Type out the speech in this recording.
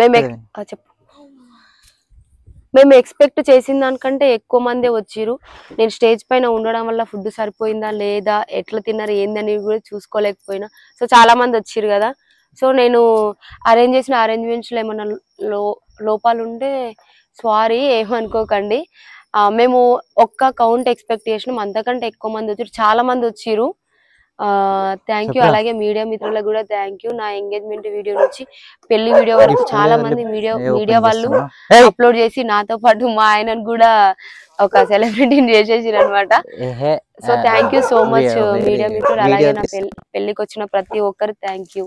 మేము చెప్పు మేము ఎక్స్పెక్ట్ చేసిన దానికంటే ఎక్కువ మందే వచ్చిరు నేను స్టేజ్ పైన ఉండడం వల్ల ఫుడ్ సరిపోయిందా లేదా ఎట్లా తిన్నారు ఏందని కూడా చూసుకోలేకపోయినా సో చాలా మంది వచ్చిరు కదా సో నేను అరేంజ్ చేసిన అరేంజ్మెంట్స్లో ఏమన్నా లో లోపాలు ఉంటే సారీ ఏమనుకోకండి మేము ఒక్క కౌంట్ ఎక్స్పెక్ట్ చేసినాం అంతకంటే ఎక్కువ మంది వచ్చారు చాలా మంది వచ్చిరు థ్యాంక్ యూ అలాగే మీడియా మిత్రులకు కూడా థ్యాంక్ యూ నా ఎంగేజ్మెంట్ వీడియో నుంచి పెళ్లి వీడియో వరకు చాలా మంది మీడియా మీడియా వాళ్ళు అప్లోడ్ చేసి నాతో పాటు మా ఆయనను కూడా ఒక సెలబ్రిటీని చేసేసారు అనమాట so thank you so much media మిత్రులు అలాగే నా పెళ్లి పెళ్లికి వచ్చిన ప్రతి ఒక్కరు థ్యాంక్ యూ